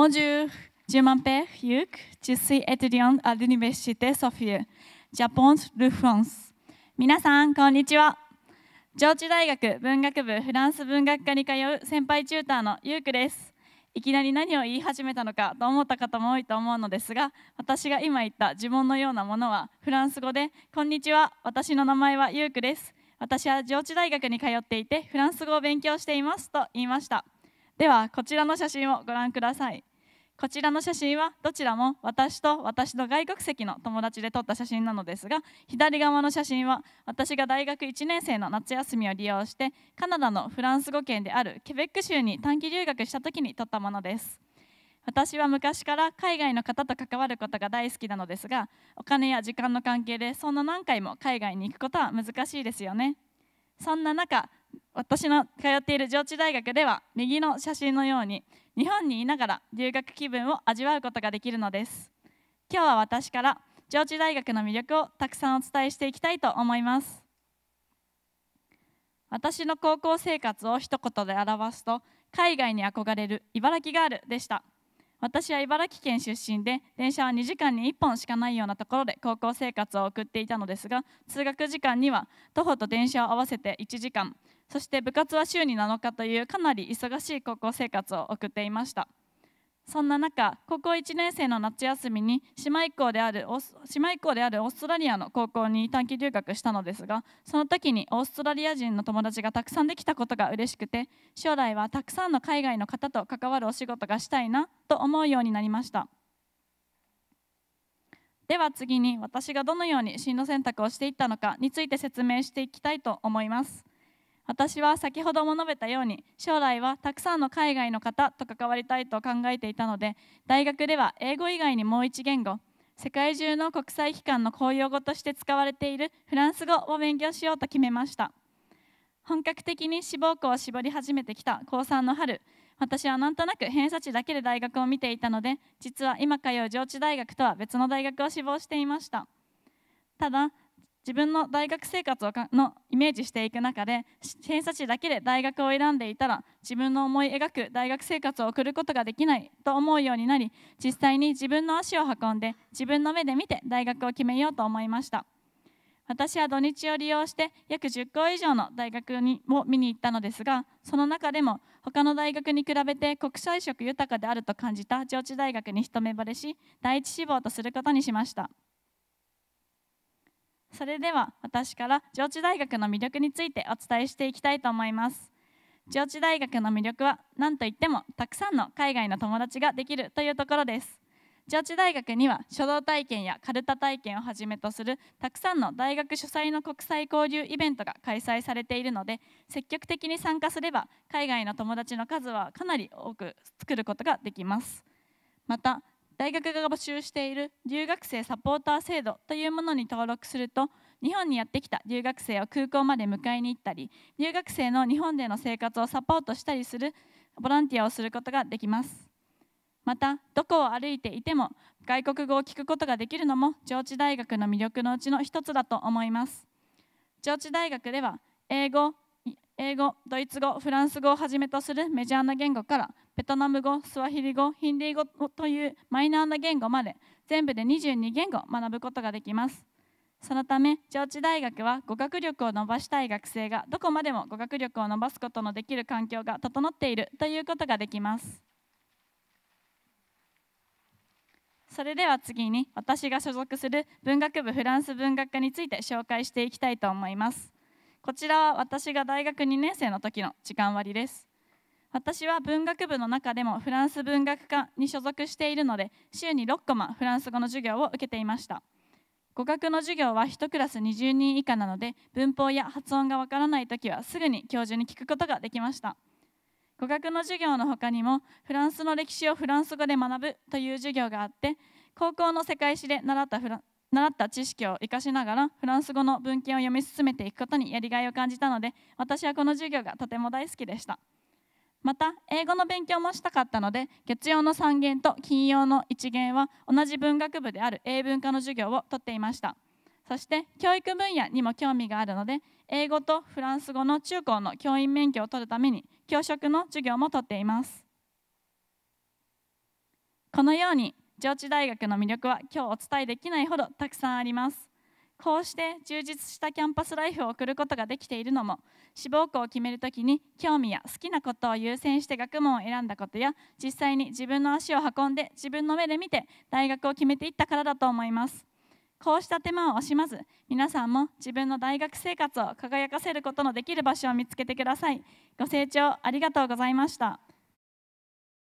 Bonjour, je m'appelle Yuk, je suis étudiante à l'Université Sophia, Japon de France. 皆さん、こんにちは。上智大学文学部フランス文学科に通う先輩チューターのユークです。いきなり何を言い始めたのかと思った方も多いと思うのですが私が今言った呪文のようなものはフランス語で「こんにちは私の名前はユークです私は上智大学に通っていてフランス語を勉強しています」と言いました。ではこちらの写真をご覧くださいこちらの写真はどちらも私と私の外国籍の友達で撮った写真なのですが左側の写真は私が大学1年生の夏休みを利用してカナダのフランス語圏であるケベック州に短期留学した時に撮ったものです私は昔から海外の方と関わることが大好きなのですがお金や時間の関係でそんな何回も海外に行くことは難しいですよねそんな中私の通っている上智大学では右の写真のように日本にいながら留学気分を味わうことができるのです今日は私から上智大学の魅力をたくさんお伝えしていきたいと思います私の高校生活を一言で表すと海外に憧れる茨城ガールでした私は茨城県出身で電車は2時間に1本しかないようなところで高校生活を送っていたのですが通学時間には徒歩と電車を合わせて1時間そして部活は週に7日というかなり忙しい高校生活を送っていましたそんな中高校1年生の夏休みに姉妹校である姉妹校であるオーストラリアの高校に短期留学したのですがその時にオーストラリア人の友達がたくさんできたことが嬉しくて将来はたくさんの海外の方と関わるお仕事がしたいなと思うようになりましたでは次に私がどのように進路選択をしていったのかについて説明していきたいと思います。私は先ほども述べたように将来はたくさんの海外の方と関わりたいと考えていたので大学では英語以外にもう1言語世界中の国際機関の公用語として使われているフランス語を勉強しようと決めました本格的に志望校を絞り始めてきた高3の春私はなんとなく偏差値だけで大学を見ていたので実は今通う上智大学とは別の大学を志望していましたただ自分の大学生活をかのイメージしていく中で偏差値だけで大学を選んでいたら自分の思い描く大学生活を送ることができないと思うようになり実際に自分の足を運んで自分の目で見て大学を決めようと思いました私は土日を利用して約10校以上の大学にも見に行ったのですがその中でも他の大学に比べて国際色豊かであると感じた上智大学に一目ぼれし第一志望とすることにしました。それでは私から上智大学の魅力についてお伝えしていきたいと思います上智大学の魅力は何といってもたくさんの海外の友達ができるというところです上智大学には書道体験やカルタ体験をはじめとするたくさんの大学主催の国際交流イベントが開催されているので積極的に参加すれば海外の友達の数はかなり多く作ることができますまた大学が募集している留学生サポーター制度というものに登録すると日本にやってきた留学生を空港まで迎えに行ったり留学生の日本での生活をサポートしたりするボランティアをすることができますまたどこを歩いていても外国語を聞くことができるのも上智大学の魅力のうちの一つだと思います上智大学では英語英語ドイツ語フランス語をはじめとするメジャーな言語からベトナム語スワヒリ語ヒンディー語というマイナーな言語まで全部で22言語学ぶことができますそのため上智大学は語学力を伸ばしたい学生がどこまでも語学力を伸ばすことのできる環境が整っているということができますそれでは次に私が所属する文学部フランス文学科について紹介していきたいと思いますこちらは私が大学2年生の時の時間割です私は文学部の中でもフランス文学科に所属しているので週に6コマフランス語の授業を受けていました語学の授業は1クラス20人以下なので文法や発音がわからない時はすぐに教授に聞くことができました語学の授業の他にもフランスの歴史をフランス語で学ぶという授業があって高校の世界史で習った習った知識を生かしながらフランス語の文献を読み進めていくことにやりがいを感じたので私はこの授業がとても大好きでした。また英語の勉強もしたかったので月曜の3限と金曜の1限は同じ文学部である英文科の授業をとっていましたそして教育分野にも興味があるので英語とフランス語の中高の教員免許を取るために教職の授業もとっていますこのように上智大学の魅力は今日お伝えできないほどたくさんありますこうして充実したキャンパスライフを送ることができているのも志望校を決めるときに興味や好きなことを優先して学問を選んだことや実際に自分の足を運んで自分の目で見て大学を決めていったからだと思いますこうした手間を惜しまず皆さんも自分の大学生活を輝かせることのできる場所を見つけてくださいご清聴ありがとうございました